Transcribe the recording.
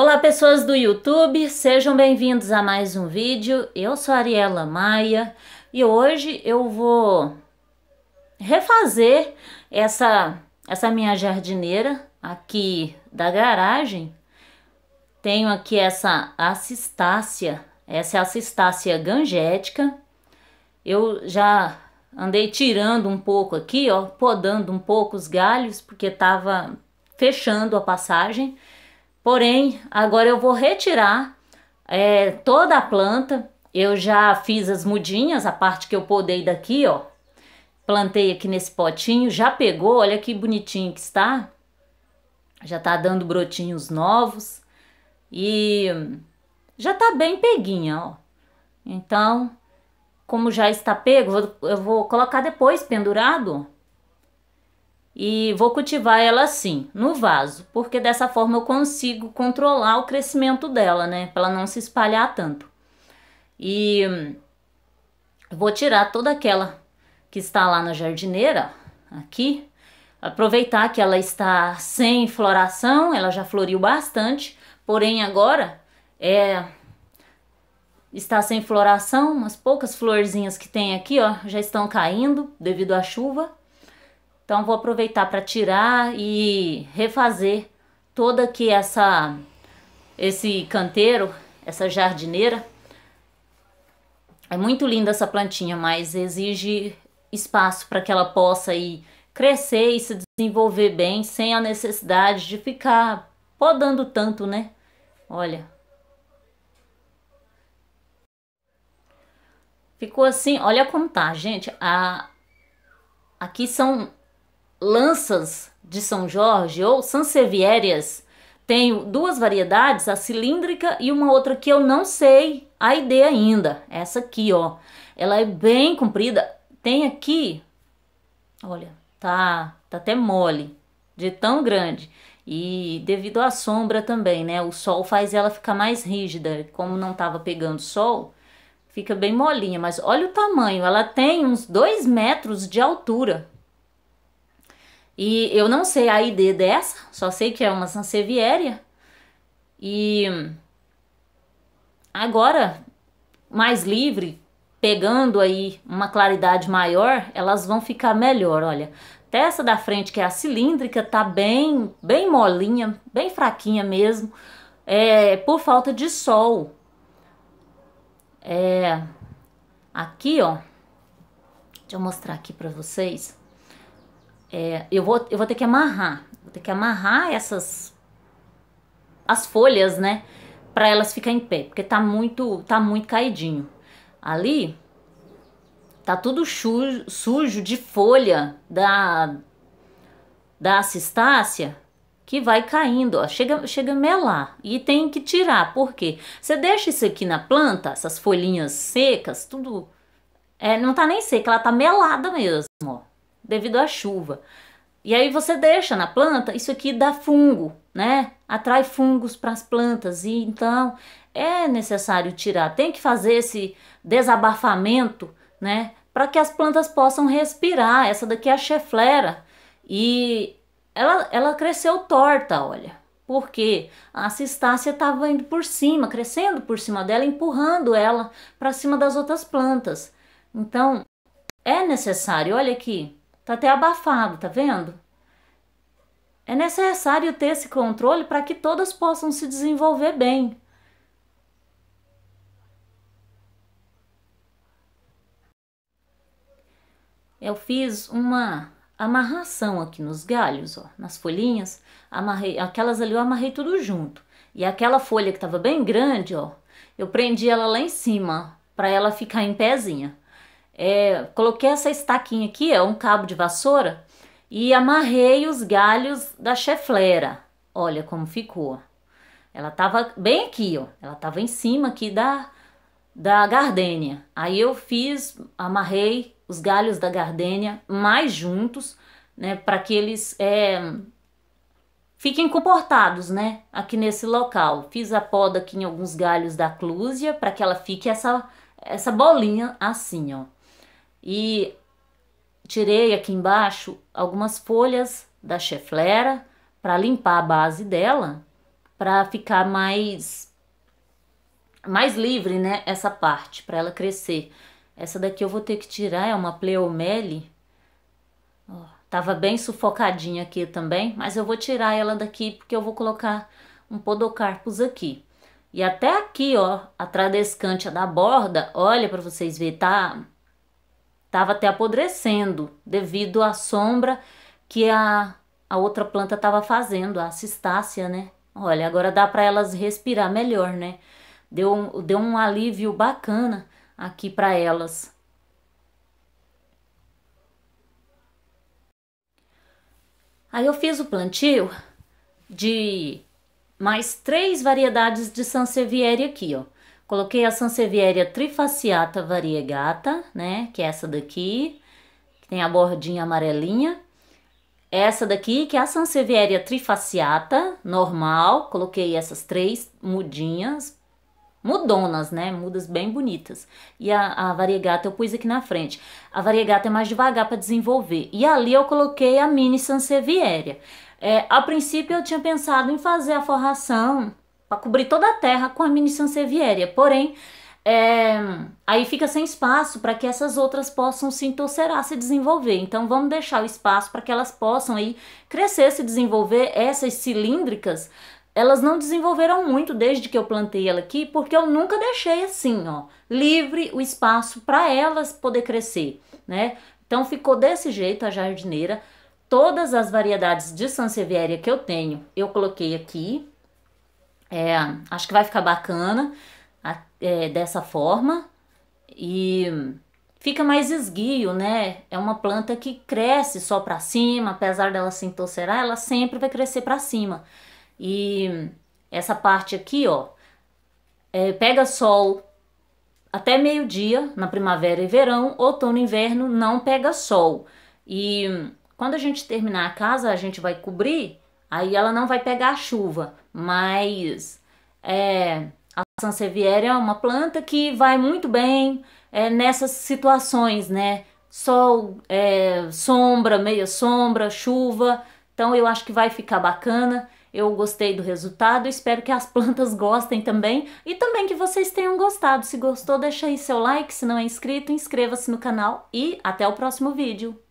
Olá pessoas do YouTube, sejam bem-vindos a mais um vídeo. Eu sou Ariela Maia e hoje eu vou refazer essa essa minha jardineira aqui da garagem. Tenho aqui essa assistácia, essa é a assistácia gangética. Eu já andei tirando um pouco aqui, ó, podando um pouco os galhos porque tava fechando a passagem. Porém, agora eu vou retirar é, toda a planta. Eu já fiz as mudinhas, a parte que eu podei daqui, ó. Plantei aqui nesse potinho, já pegou, olha que bonitinho que está. Já tá dando brotinhos novos e já tá bem peguinha, ó. Então, como já está pego, eu vou colocar depois pendurado, e vou cultivar ela assim, no vaso, porque dessa forma eu consigo controlar o crescimento dela, né? Para ela não se espalhar tanto. E hum, vou tirar toda aquela que está lá na jardineira, aqui, aproveitar que ela está sem floração, ela já floriu bastante, porém agora é está sem floração, umas poucas florzinhas que tem aqui, ó, já estão caindo devido à chuva. Então vou aproveitar para tirar e refazer toda aqui essa esse canteiro, essa jardineira. É muito linda essa plantinha, mas exige espaço para que ela possa ir crescer e se desenvolver bem sem a necessidade de ficar podando tanto, né? Olha. Ficou assim, olha como tá, gente. A aqui são lanças de São Jorge ou sanseviérias. Tenho duas variedades, a cilíndrica e uma outra que eu não sei a ideia ainda. Essa aqui, ó. Ela é bem comprida. Tem aqui, olha, tá, tá até mole, de tão grande. E devido à sombra também, né? O sol faz ela ficar mais rígida. Como não tava pegando sol, fica bem molinha. Mas olha o tamanho, ela tem uns dois metros de altura. E eu não sei a ID dessa, só sei que é uma Sansevieria. E agora, mais livre, pegando aí uma claridade maior, elas vão ficar melhor, olha. Até essa da frente, que é a cilíndrica, tá bem, bem molinha, bem fraquinha mesmo, é, por falta de sol. É, aqui, ó, deixa eu mostrar aqui pra vocês. É, eu, vou, eu vou ter que amarrar. Vou ter que amarrar essas. as folhas, né? Pra elas ficarem em pé. Porque tá muito, tá muito caidinho. Ali. Tá tudo sujo, de folha da. da cistácia que vai caindo, ó, chega, chega a melar e tem que tirar, porque você deixa isso aqui na planta, essas folhinhas secas, tudo, é, não tá nem seca, ela tá melada mesmo, ó devido à chuva. E aí você deixa na planta, isso aqui dá fungo, né? Atrai fungos para as plantas e então é necessário tirar. Tem que fazer esse desabafamento, né? Para que as plantas possam respirar. Essa daqui é a cheflera e ela, ela cresceu torta, olha. Porque a cistácea estava indo por cima, crescendo por cima dela, empurrando ela para cima das outras plantas. Então, é necessário, olha aqui, Tá até abafado, tá vendo? É necessário ter esse controle para que todas possam se desenvolver bem. Eu fiz uma amarração aqui nos galhos, ó, nas folhinhas, amarrei aquelas ali eu amarrei tudo junto. E aquela folha que estava bem grande, ó, eu prendi ela lá em cima para ela ficar em pezinha. É, coloquei essa estaquinha aqui, é um cabo de vassoura e amarrei os galhos da cheflera. Olha como ficou. Ela tava bem aqui, ó. Ela tava em cima aqui da, da gardênia. Aí eu fiz, amarrei os galhos da gardênia mais juntos, né? Para que eles é, fiquem comportados, né? Aqui nesse local. Fiz a poda aqui em alguns galhos da clúzia para que ela fique essa, essa bolinha assim, ó e tirei aqui embaixo algumas folhas da cheflera para limpar a base dela, para ficar mais mais livre, né, essa parte, para ela crescer. Essa daqui eu vou ter que tirar, é uma pleomele. Ó, tava bem sufocadinha aqui também, mas eu vou tirar ela daqui porque eu vou colocar um podocarpus aqui. E até aqui, ó, a tradescante da borda, olha para vocês verem, tá estava até apodrecendo devido à sombra que a, a outra planta estava fazendo, a cistácea, né? Olha, agora dá para elas respirar melhor, né? Deu, deu um alívio bacana aqui para elas. Aí eu fiz o plantio de mais três variedades de Sansevieria aqui, ó. Coloquei a Sansevieria trifaciata variegata, né? Que é essa daqui, que tem a bordinha amarelinha. Essa daqui, que é a Sansevieria trifaciata, normal. Coloquei essas três mudinhas, mudonas, né? Mudas bem bonitas. E a, a variegata eu pus aqui na frente. A variegata é mais devagar para desenvolver. E ali eu coloquei a mini Sansevieria. É, a princípio eu tinha pensado em fazer a forração para cobrir toda a terra com a mini sansevieria. Porém, é, aí fica sem espaço para que essas outras possam se entorcerar, se desenvolver. Então vamos deixar o espaço para que elas possam aí crescer, se desenvolver. Essas cilíndricas, elas não desenvolveram muito desde que eu plantei ela aqui, porque eu nunca deixei assim, ó, livre o espaço para elas poder crescer, né? Então ficou desse jeito a jardineira. Todas as variedades de Sansevieria que eu tenho, eu coloquei aqui, é, acho que vai ficar bacana é, dessa forma e fica mais esguio, né? É uma planta que cresce só para cima, apesar dela se entorcerar, ela sempre vai crescer para cima. E essa parte aqui, ó, é, pega sol até meio-dia, na primavera e verão, outono e inverno não pega sol. E quando a gente terminar a casa, a gente vai cobrir, aí ela não vai pegar a chuva mas é, a sansevieria é uma planta que vai muito bem é, nessas situações, né? Sol, é, sombra, meia sombra, chuva. Então eu acho que vai ficar bacana. Eu gostei do resultado, espero que as plantas gostem também e também que vocês tenham gostado. Se gostou, deixa aí seu like, se não é inscrito, inscreva-se no canal e até o próximo vídeo.